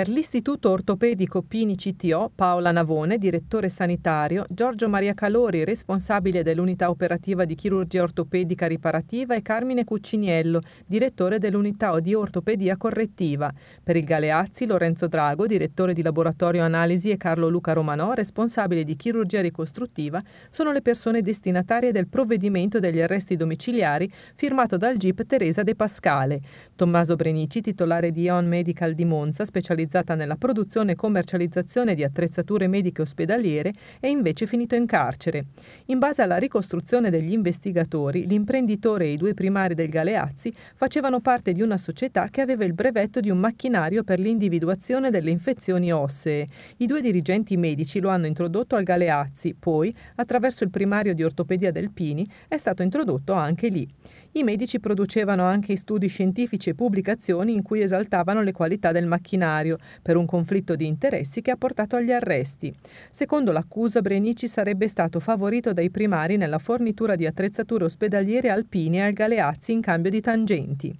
per l'Istituto Ortopedico Pini CTO Paola Navone, direttore sanitario, Giorgio Maria Calori, responsabile dell'unità operativa di chirurgia ortopedica riparativa e Carmine Cucciniello, direttore dell'unità di ortopedia correttiva. Per il Galeazzi Lorenzo Drago, direttore di laboratorio analisi e Carlo Luca Romanò, responsabile di chirurgia ricostruttiva, sono le persone destinatarie del provvedimento degli arresti domiciliari firmato dal GIP Teresa De Pascale. Tommaso Brenici, titolare di ION Medical di Monza, specializzato utilizzata nella produzione e commercializzazione di attrezzature mediche ospedaliere, è invece finito in carcere. In base alla ricostruzione degli investigatori, l'imprenditore e i due primari del Galeazzi facevano parte di una società che aveva il brevetto di un macchinario per l'individuazione delle infezioni ossee. I due dirigenti medici lo hanno introdotto al Galeazzi, poi, attraverso il primario di ortopedia del Pini, è stato introdotto anche lì. I medici producevano anche studi scientifici e pubblicazioni in cui esaltavano le qualità del macchinario per un conflitto di interessi che ha portato agli arresti. Secondo l'accusa, Brenici sarebbe stato favorito dai primari nella fornitura di attrezzature ospedaliere alpine al Galeazzi in cambio di tangenti.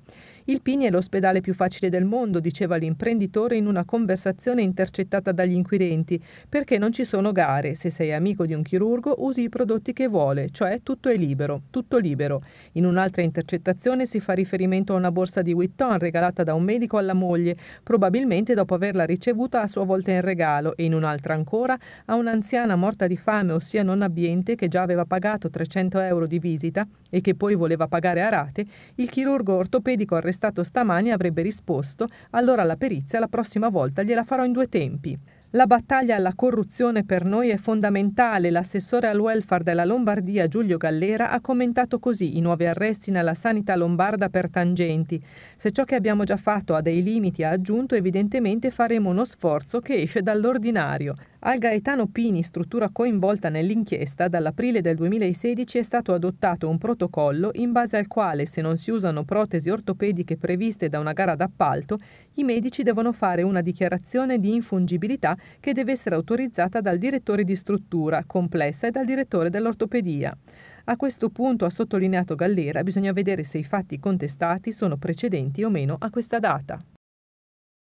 Il Pini è l'ospedale più facile del mondo, diceva l'imprenditore in una conversazione intercettata dagli inquirenti, perché non ci sono gare. Se sei amico di un chirurgo, usi i prodotti che vuole, cioè tutto è libero, tutto libero. In un'altra intercettazione si fa riferimento a una borsa di Witton regalata da un medico alla moglie, probabilmente dopo averla ricevuta a sua volta in regalo, e in un'altra ancora a un'anziana morta di fame, ossia non abbiente, che già aveva pagato 300 euro di visita e che poi voleva pagare a rate, il chirurgo ortopedico arrestato stato stamani avrebbe risposto allora la perizia la prossima volta gliela farò in due tempi. La battaglia alla corruzione per noi è fondamentale. L'assessore al welfare della Lombardia Giulio Gallera ha commentato così i nuovi arresti nella sanità lombarda per tangenti. Se ciò che abbiamo già fatto ha dei limiti, ha aggiunto, evidentemente faremo uno sforzo che esce dall'ordinario. Al Gaetano Pini, struttura coinvolta nell'inchiesta, dall'aprile del 2016 è stato adottato un protocollo in base al quale se non si usano protesi ortopediche previste da una gara d'appalto, i medici devono fare una dichiarazione di infungibilità che deve essere autorizzata dal direttore di struttura complessa e dal direttore dell'ortopedia. A questo punto, ha sottolineato Gallera, bisogna vedere se i fatti contestati sono precedenti o meno a questa data.